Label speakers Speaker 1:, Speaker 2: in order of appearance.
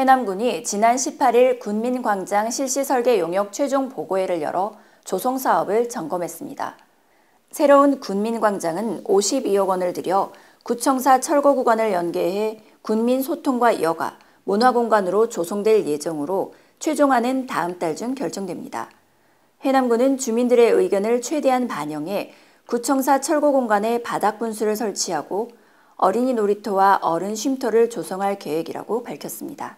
Speaker 1: 해남군이 지난 18일 군민광장 실시 설계 용역 최종 보고회를 열어 조성 사업을 점검했습니다. 새로운 군민광장은 52억 원을 들여 구청사 철거 구간을 연계해 군민 소통과 여가, 문화공간으로 조성될 예정으로 최종안은 다음 달 중 결정됩니다. 해남군은 주민들의 의견을 최대한 반영해 구청사 철거 공간에 바닥 분수를 설치하고 어린이 놀이터와 어른 쉼터를 조성할 계획이라고 밝혔습니다.